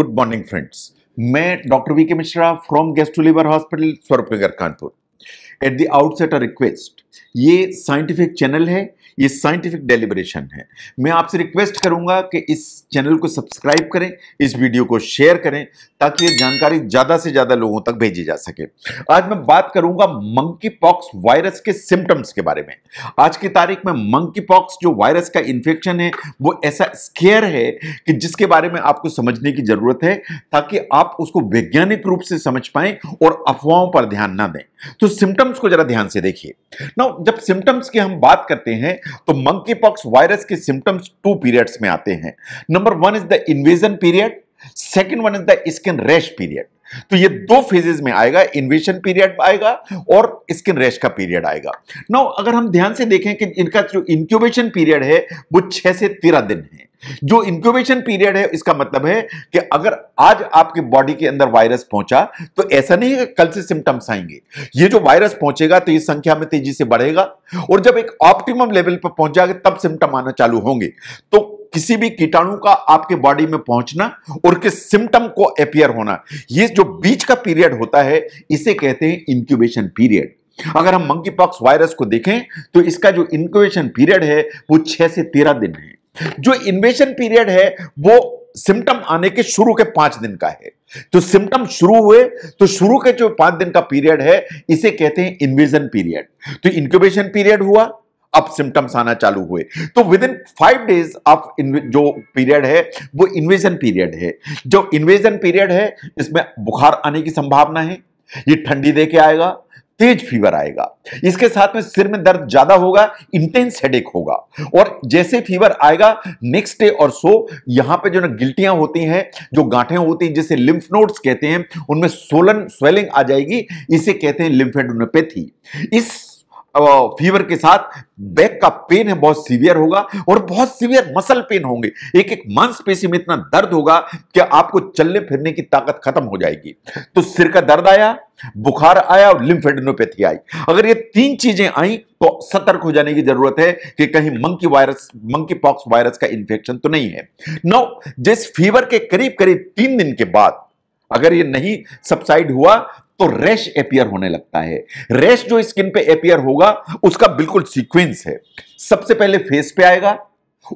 good morning friends मैं doctor V K Mishra from gastro liver hospital Swaroop Nagar Kanpur at the outset a request ये scientific channel है ये scientific deliberation है मैं आपसे रिक्वेस्ट करूंगा कि इस चैनल को सब्सक्राइब करें इस वीडियो को शेयर करें ताकि ये जानकारी ज़्यादा से ज़्यादा लोगों तक भेजी जा सके आज मैं बात करूंगा मंकी पॉक्स वायरस के सिम्टम्स के बारे में आज की तारीख में मंकी पॉक्स जो वायरस का इन्फेक्शन है वो ऐसा स्केयर है कि जिसके बारे में आपको समझने की ज़रूरत है ताकि आप उसको वैज्ञानिक रूप से समझ पाए और अफवाहों पर ध्यान ना दें तो सिम्टम सिम्टम्स को जरा ध्यान से देखिए नाउ जब सिम्टम्स की हम बात करते हैं तो मंकी पॉक्स वायरस के सिम्टम्स टू पीरियड्स में आते हैं number one is the invasion period second one is the skin rash period तो ये दो फेजेज में आएगा इन्वेशन पीरियड आएगा और स्किन रैश का पीरियड आएगा नाउ अगर हम ध्यान से देखें कि इनका जो इंक्यूबेशन पीरियड है वो छह से तेरह दिन है जो इंक्यूबेशन पीरियड है इसका मतलब है कि अगर आज आपके बॉडी के अंदर वायरस पहुंचा तो ऐसा नहीं है कल से सिम्टम्स आएंगे ये जो वायरस पहुंचेगा तो ये संख्या में तेजी से बढ़ेगा और जब एक ऑप्टिमम लेवल पर पहुंच जाएगा तब सिम्टम आना चालू होंगे तो किसी भी कीटाणु का आपके बॉडी में पहुंचना और किस सिम्टम को अपियर होना ये जो बीच का पीरियड होता है इसे कहते हैं इंक्यूबेशन पीरियड अगर हम मंकी पॉक्स वायरस को देखें तो इसका जो इंक्यूबेशन पीरियड है वो छह से तेरह दिन है जो इन्वेशन पीरियड है वो सिम्टम आने के शुरू के पांच दिन का है तो सिम्टम शुरू हुए तो शुरू के जो पांच दिन का पीरियड है इसे कहते हैं इन्वेजन पीरियड तो इंक्यूबेशन पीरियड हुआ अब सिम्टम्स आना चालू हुए तो within five days of जो पीरियड है वो इन्वेजन पीरियड है जो इन्वेजन पीरियड है इसमें बुखार आने की संभावना है ये ठंडी दे के आएगा तेज फीवर आएगा इसके साथ में सिर में दर्द ज्यादा होगा इंटेंस हेडेक होगा और जैसे फीवर आएगा नेक्स्ट डे और सो यहां पे जो ना गिल्टियां होती हैं जो गांठें होती हैं जिसे लिम्फ नोड्स कहते हैं उनमें सोलन स्वेलिंग आ जाएगी इसे कहते हैं लिम्फेडोनोपैथी इस फीवर के साथ बैक का पेन है बहुत सीवियर होगा और बहुत सीवियर मसल पेन होंगे एक एक मांसपेशी में इतना दर्द होगा कि आपको चलने फिरने की ताकत खत्म हो जाएगी तो सिर का दर्द आया बुखार आया और लिम्फेडनोपैथी आई अगर ये तीन चीजें आई तो सतर्क हो जाने की जरूरत है कि कहीं monkey virus monkey pox virus का इंफेक्शन तो नहीं है नौ जिस फीवर के करीब करीब तीन दिन के बाद अगर ये नहीं सबसाइड हुआ तो रैश अपियर होने लगता है रैश जो स्किन पे अपियर होगा उसका बिल्कुल सीक्वेंस है सबसे पहले फेस पे आएगा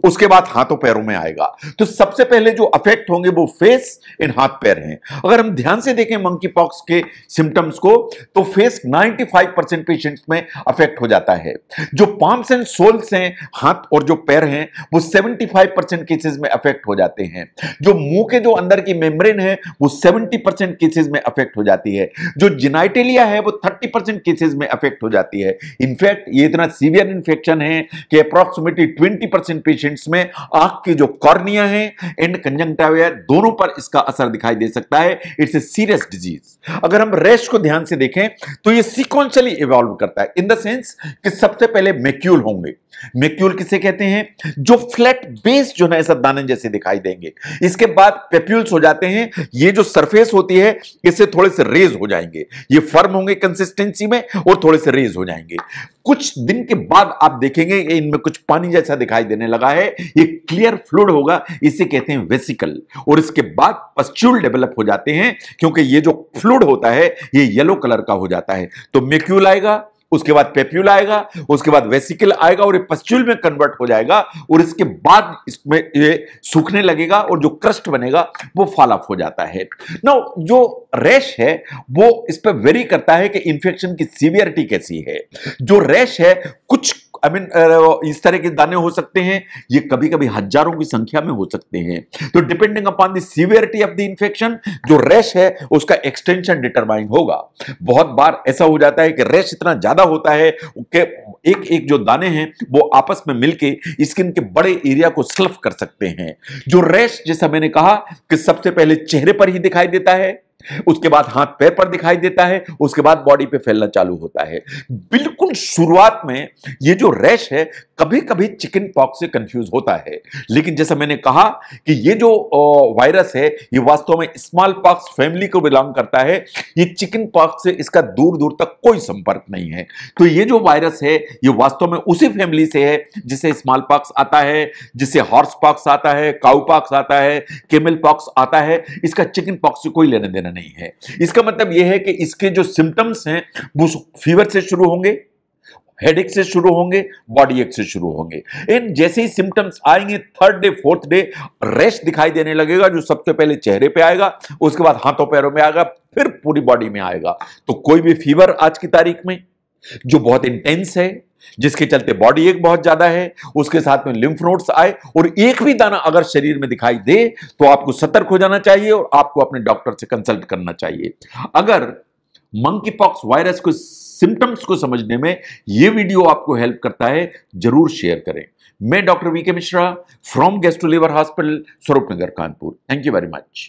उसके बाद हाथों पैरों में आएगा तो सबसे पहले जो अफेक्ट होंगे वो फेस इन हाथ पैर हैं अगर हम ध्यान से देखें मंकी पॉक्स के सिम्टम्स को तो फेस 95 परसेंट पेशेंट्स में अफेक्ट हो जाता है जो पाम्स एंड सोल्स हैं हाथ और जो पैर हैं वो 75 परसेंट केसेज में अफेक्ट हो जाते हैं जो मुंह के जो अंदर की मेम्ब्रेन है वो सेवेंटी परसेंट में अफेक्ट हो जाती है जो जिनाइटेलिया है वो थर्टी परसेंट में अफेक्ट हो जाती है इनफैक्ट ये इतना सीवियर इन्फेक्शन है कि अप्रोक्सीमेटली ट्वेंटी परसेंट पेशेंट्स में आंख की जो कॉर्निया है एंड कंजंक्टाविया दोनों पर इसका असर दिखाई दे सकता है इट्स ए सीरियस डिजीज अगर हम रेस्ट को ध्यान से देखें तो ये सिक्वेंशली इवॉल्व करता है इन द सेंस कि सबसे पहले मेक्यूल होंगे मेक्यूल किसे कहते हैं जो फ्लैट बेस जो है सद्दानन जैसे दिखाई देंगे इसके बाद पेप्यूल्स हो जाते हैं ये जो सरफेस होती है इससे थोड़े से रेज हो जाएंगे ये फर्म होंगे कंसिस्टेंसी में और थोड़े से रेज हो जाएंगे कुछ दिन के बाद आप देखेंगे इनमें कुछ पानी जैसा दिखाई देने लगा है ये क्लियर फ्लूड होगा इसे कहते हैं वेसिकल और इसके बाद पस्ट्यूल डेवलप हो जाते हैं क्योंकि ये जो फ्लूड होता है ये येलो कलर का हो जाता है तो मेक्यूल आएगा उसके बाद पेप्यूल आएगा उसके बाद वेसिकल आएगा और ये पस्च्यूल में कन्वर्ट हो जाएगा और इसके बाद इसमें ये सूखने लगेगा और जो क्रस्ट बनेगा वो फॉल ऑफ हो जाता है नो जो रैश है वो इस पर वेरी करता है कि इंफेक्शन की सीवियरिटी कैसी है जो रैश है कुछ आई I मीन mean, इस तरह के दाने हो सकते हैं ये कभी कभी हजारों की संख्या में हो सकते हैं तो depending upon the severity of the infection जो रेश है उसका एक्सटेंशन डिटरमाइन होगा बहुत बार ऐसा हो जाता है कि रेश इतना ज्यादा होता है कि एक एक जो दाने हैं वो आपस में मिलकर स्किन के बड़े एरिया को स्लफ कर सकते हैं जो रेश जैसा मैंने कहा कि सबसे पहले चेहरे पर ही दिखाई देता है उसके बाद हाथ पैर पर दिखाई देता है उसके बाद बॉडी पे फैलना चालू होता है बिल्कुल शुरुआत में ये जो रैश है कभी कभी चिकन पॉक्स से कंफ्यूज होता है लेकिन जैसा मैंने कहा कि ये जो वायरस है ये वास्तव में स्मॉल पॉक्स फैमिली को बिलोंग करता है ये चिकन पॉक्स से इसका दूर दूर तक कोई संपर्क नहीं है तो ये जो वायरस है ये वास्तव में उसी फैमिली से है जिसे स्मॉल पॉक्स आता है जिसे हॉर्स पॉक्स आता है काउ पॉक्स आता है केमल पॉक्स आता है इसका चिकन पॉक्स से कोई लेने देना नहीं है इसका मतलब यह है कि इसके जो सिम्टम्स हैं वो फीवर से शुरू होंगे हेडेक से शुरू होंगे बॉडी एक से शुरू होंगे इन जैसे ही सिम्टम्स आएंगे third day fourth day rash दिखाई देने लगेगा जो सबसे पहले चेहरे पे आएगा उसके बाद हाथों पैरों में आएगा फिर पूरी बॉडी में आएगा तो कोई भी फीवर आज की तारीख में जो बहुत इंटेंस है जिसके चलते बॉडी एक बहुत ज्यादा है उसके साथ में लिम्फ नोड्स आए और एक भी दाना अगर शरीर में दिखाई दे तो आपको सतर्क हो जाना चाहिए और आपको अपने डॉक्टर से कंसल्ट करना चाहिए अगर मंकी पॉक्स वायरस को सिम्टम्स को समझने में यह वीडियो आपको हेल्प करता है जरूर शेयर करें मैं doctor V K Mishra from to liver hospital Swaroop Nagar Kanpur thank you very much